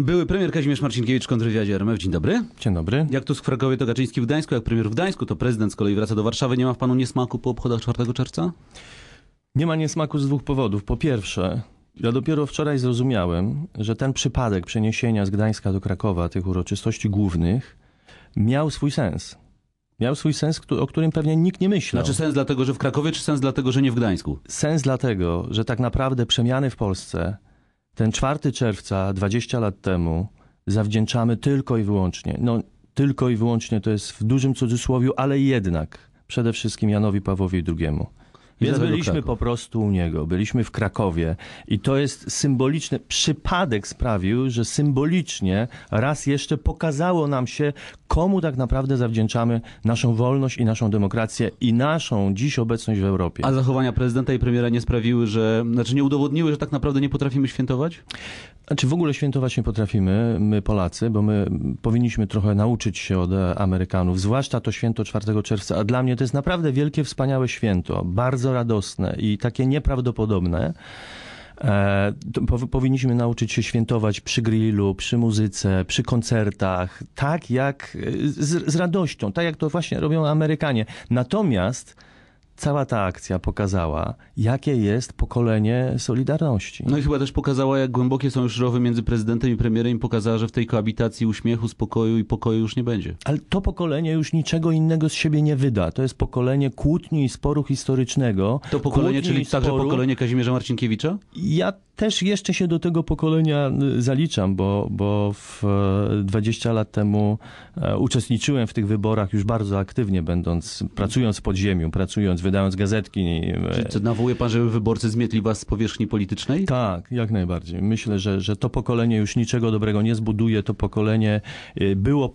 Były premier Kazimierz Marcinkiewicz, kontrwywiadzie RMF. Dzień dobry. Dzień dobry. Jak tu w Krakowie, to Gaczyński w Gdańsku. Jak premier w Gdańsku, to prezydent z kolei wraca do Warszawy. Nie ma w panu niesmaku po obchodach 4 czerwca? Nie ma niesmaku z dwóch powodów. Po pierwsze, ja dopiero wczoraj zrozumiałem, że ten przypadek przeniesienia z Gdańska do Krakowa tych uroczystości głównych miał swój sens. Miał swój sens, o którym pewnie nikt nie myślał. Znaczy sens dlatego, że w Krakowie, czy sens dlatego, że nie w Gdańsku? Sens dlatego, że tak naprawdę przemiany w Polsce ten 4 czerwca 20 lat temu zawdzięczamy tylko i wyłącznie, no tylko i wyłącznie to jest w dużym cudzysłowie, ale jednak przede wszystkim Janowi Pawłowi II. Więc byliśmy po prostu u niego, byliśmy w Krakowie i to jest symboliczny przypadek sprawił, że symbolicznie raz jeszcze pokazało nam się, komu tak naprawdę zawdzięczamy naszą wolność i naszą demokrację i naszą dziś obecność w Europie. A zachowania prezydenta i premiera nie sprawiły, że, znaczy nie udowodniły, że tak naprawdę nie potrafimy świętować? Znaczy w ogóle świętować nie potrafimy, my Polacy, bo my powinniśmy trochę nauczyć się od e, Amerykanów, zwłaszcza to święto 4 czerwca, a dla mnie to jest naprawdę wielkie, wspaniałe święto, bardzo radosne i takie nieprawdopodobne. E, powinniśmy nauczyć się świętować przy grillu, przy muzyce, przy koncertach, tak jak e, z, z radością, tak jak to właśnie robią Amerykanie. Natomiast cała ta akcja pokazała, jakie jest pokolenie Solidarności. No i chyba też pokazała, jak głębokie są już rowy między prezydentem i premierem i pokazała, że w tej koabitacji uśmiechu, spokoju i pokoju już nie będzie. Ale to pokolenie już niczego innego z siebie nie wyda. To jest pokolenie kłótni i sporu historycznego. To pokolenie, kłótni czyli także sporu... pokolenie Kazimierza Marcinkiewicza? Ja też jeszcze się do tego pokolenia y, zaliczam, bo, bo w 20 e, lat temu e, uczestniczyłem w tych wyborach już bardzo aktywnie, będąc, pracując w podziemiu, pracując w wydając gazetki. E, Czy nawołuje pan, żeby wyborcy zmietli was z powierzchni politycznej? Tak, jak najbardziej. Myślę, że, że to pokolenie już niczego dobrego nie zbuduje. To pokolenie y, było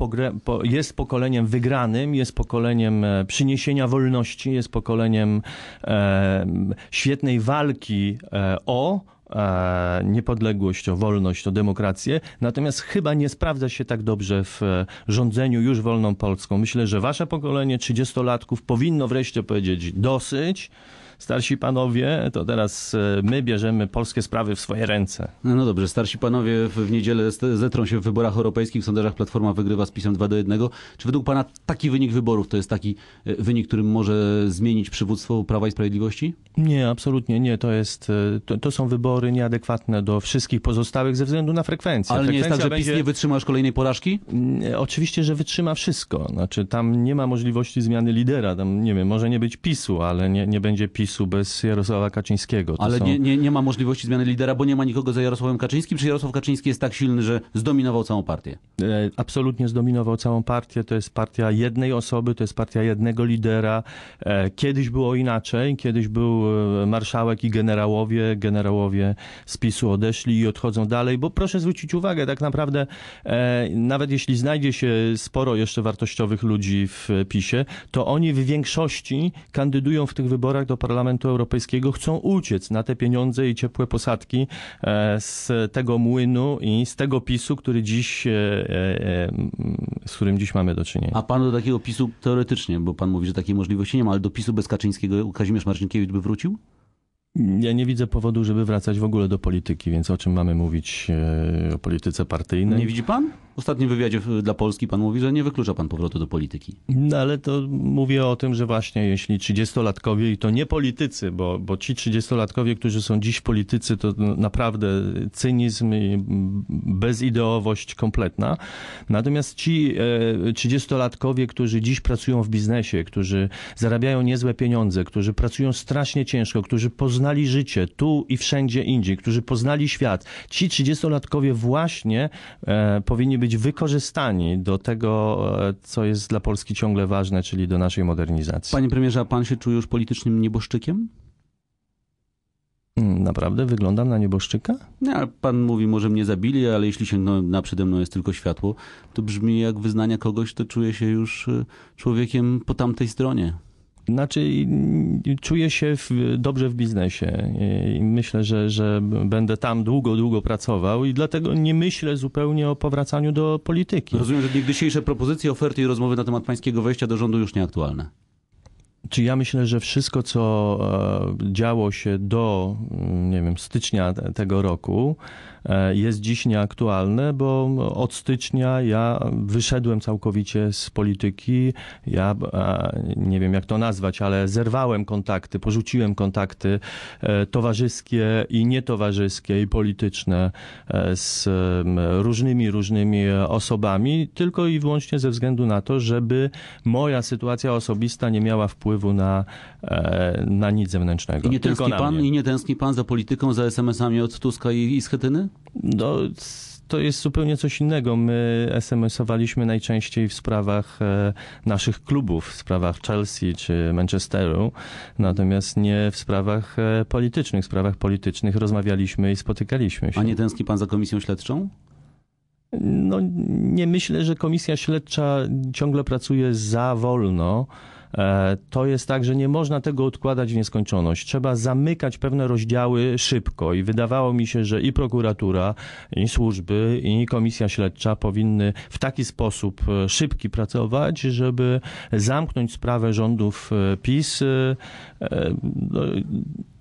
jest pokoleniem wygranym, jest pokoleniem e, przyniesienia wolności, jest pokoleniem e, świetnej walki o e, niepodległość, o wolność, o demokrację, natomiast chyba nie sprawdza się tak dobrze w e, rządzeniu już wolną Polską. Myślę, że wasze pokolenie 30-latków powinno wreszcie powiedzieć dosyć, starsi panowie, to teraz e, my bierzemy polskie sprawy w swoje ręce. No, no dobrze, starsi panowie w niedzielę zetrą się w wyborach europejskich, w sondażach Platforma wygrywa z pisem 2 do 1. Czy według pana taki wynik wyborów to jest taki e, wynik, którym może zmienić przywództwo Prawa i Sprawiedliwości? Nie, absolutnie nie. To, jest, e, to, to są wybory nieadekwatne do wszystkich pozostałych ze względu na frekwencję. Ale Frekwencja nie jest tak, że będzie... PiS nie wytrzyma już kolejnej porażki? Mm, oczywiście, że wytrzyma wszystko. Znaczy, tam nie ma możliwości zmiany lidera. Tam, nie wiem, może nie być PiSu, ale nie, nie będzie PiS PiSu bez Jarosława Kaczyńskiego. To Ale są... nie, nie, nie ma możliwości zmiany lidera, bo nie ma nikogo za Jarosławem Kaczyńskim. Czy Jarosław Kaczyński jest tak silny, że zdominował całą partię? E, absolutnie zdominował całą partię. To jest partia jednej osoby, to jest partia jednego lidera. E, kiedyś było inaczej. Kiedyś był e, marszałek i generałowie. Generałowie z PiSu odeszli i odchodzą dalej, bo proszę zwrócić uwagę, tak naprawdę nawet jeśli znajdzie się sporo jeszcze wartościowych ludzi w PiSie, to oni w większości kandydują w tych wyborach do parlamentu Parlamentu Europejskiego chcą uciec na te pieniądze i ciepłe posadki e, z tego młynu i z tego PiSu, który dziś, e, e, z którym dziś mamy do czynienia. A pan do takiego PiSu teoretycznie, bo pan mówi, że takiej możliwości nie ma, ale do PiSu bez Kaczyńskiego Kazimierz Marcinkiewicz by wrócił? Ja nie widzę powodu, żeby wracać w ogóle do polityki, więc o czym mamy mówić o polityce partyjnej? Nie widzi pan? W ostatnim wywiadzie dla Polski pan mówi, że nie wyklucza pan powrotu do polityki. No ale to mówię o tym, że właśnie jeśli 30-latkowie i to nie politycy, bo, bo ci 30-latkowie, którzy są dziś politycy, to naprawdę cynizm i bezideowość kompletna. Natomiast ci 30-latkowie, e, którzy dziś pracują w biznesie, którzy zarabiają niezłe pieniądze, którzy pracują strasznie ciężko, którzy poznali życie tu i wszędzie indziej, którzy poznali świat, ci 30-latkowie właśnie e, powinni być być wykorzystani do tego, e, co jest dla Polski ciągle ważne, czyli do naszej modernizacji. Panie premierze, a pan się czuje już politycznym nieboszczykiem? Mm, naprawdę wyglądam na nieboszczyka? Nie, pan mówi, może mnie zabili, ale jeśli się no, na przede mną jest tylko światło, to brzmi jak wyznania kogoś, to czuję się już e, człowiekiem po tamtej stronie. Znaczy, czuję się w, dobrze w biznesie i myślę, że, że będę tam długo, długo pracował i dlatego nie myślę zupełnie o powracaniu do polityki. Rozumiem, że dzisiejsze propozycje, oferty i rozmowy na temat pańskiego wejścia do rządu już nieaktualne. Czy ja myślę, że wszystko, co e, działo się do mm, nie wiem, stycznia tego roku, E, jest dziś nieaktualne, bo od stycznia ja wyszedłem całkowicie z polityki. Ja e, nie wiem jak to nazwać, ale zerwałem kontakty, porzuciłem kontakty e, towarzyskie i nietowarzyskie i polityczne z różnymi, różnymi osobami, tylko i wyłącznie ze względu na to, żeby moja sytuacja osobista nie miała wpływu na, na nic zewnętrznego. I nie, tylko tęskni pan, I nie tęskni pan za polityką, za SMS-ami od Tuska i, i Schetyny? No, to jest zupełnie coś innego. My SMS-owaliśmy najczęściej w sprawach e, naszych klubów, w sprawach Chelsea czy Manchesteru, natomiast nie w sprawach e, politycznych. W sprawach politycznych rozmawialiśmy i spotykaliśmy się. A nie tęskni pan za komisją śledczą? No, nie myślę, że komisja śledcza ciągle pracuje za wolno. E, to jest tak, że nie można tego odkładać w nieskończoność. Trzeba zamykać pewne rozdziały szybko i wydawało mi się, że i prokuratura, i służby, i komisja śledcza powinny w taki sposób e, szybki pracować, żeby zamknąć sprawę rządów e, PiS no,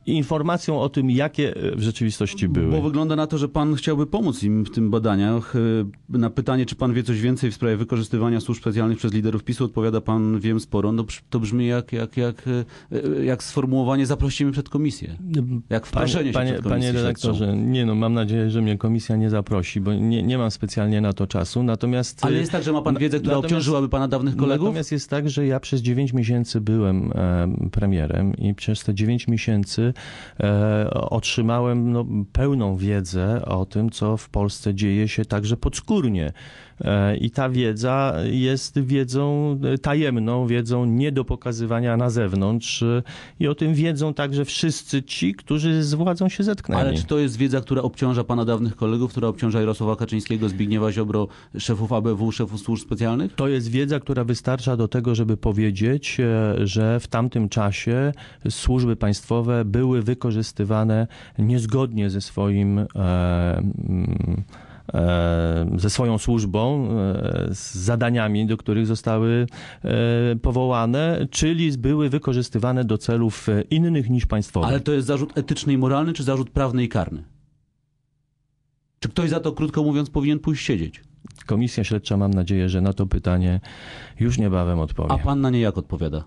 informacją o tym, jakie e, w rzeczywistości były. Bo wygląda na to, że pan chciałby pomóc im w tym badaniach. E, na pytanie, czy pan wie coś więcej w sprawie wykorzystywania służb specjalnych przez liderów PiSu, odpowiada pan, wiem sporo. No, to brzmi jak, jak, jak, e, jak sformułowanie zaprosimy przed komisję. Jak wproszenie się panie, przed Panie tak redaktorze, nie no, mam nadzieję, że mnie komisja nie zaprosi, bo nie, nie mam specjalnie na to czasu. Natomiast... Ale jest tak, że ma pan wiedzę, która obciążyłaby pana dawnych kolegów? Natomiast jest tak, że ja przez 9 miesięcy byłem premierem i przez te 9 miesięcy E, otrzymałem no, pełną wiedzę o tym, co w Polsce dzieje się także podskórnie. E, I ta wiedza jest wiedzą tajemną, wiedzą nie do pokazywania na zewnątrz e, i o tym wiedzą także wszyscy ci, którzy z władzą się zetknęli. Ale czy to jest wiedza, która obciąża pana dawnych kolegów, która obciąża Jarosława Kaczyńskiego, Zbigniewa Ziobro, szefów ABW, szefów służb specjalnych? To jest wiedza, która wystarcza do tego, żeby powiedzieć, że w tamtym czasie służby państwowe były były wykorzystywane niezgodnie ze swoim e, mm, e, ze swoją służbą, e, z zadaniami, do których zostały powołane, czyli były wykorzystywane do celów innych niż państwowych. Ale to jest zarzut etyczny i moralny, czy zarzut prawny i karny? Czy ktoś za to, krótko mówiąc, powinien pójść siedzieć? Komisja śledcza, mam nadzieję, że na to pytanie już niebawem odpowie. A pan na nie jak odpowiada?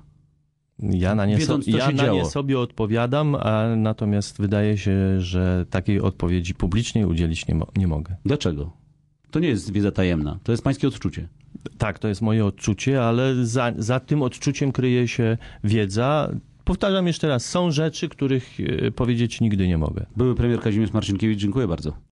Ja na nie, wiedząc, so, ja na nie sobie odpowiadam, a natomiast wydaje się, że takiej odpowiedzi publicznej udzielić nie, mo nie mogę. Dlaczego? To nie jest wiedza tajemna, to jest pańskie odczucie. Tak, to jest moje odczucie, ale za, za tym odczuciem kryje się wiedza, Powtarzam jeszcze raz, są rzeczy, których e, powiedzieć nigdy nie mogę. Były premier Kazimierz Marcinkiewicz, dziękuję bardzo.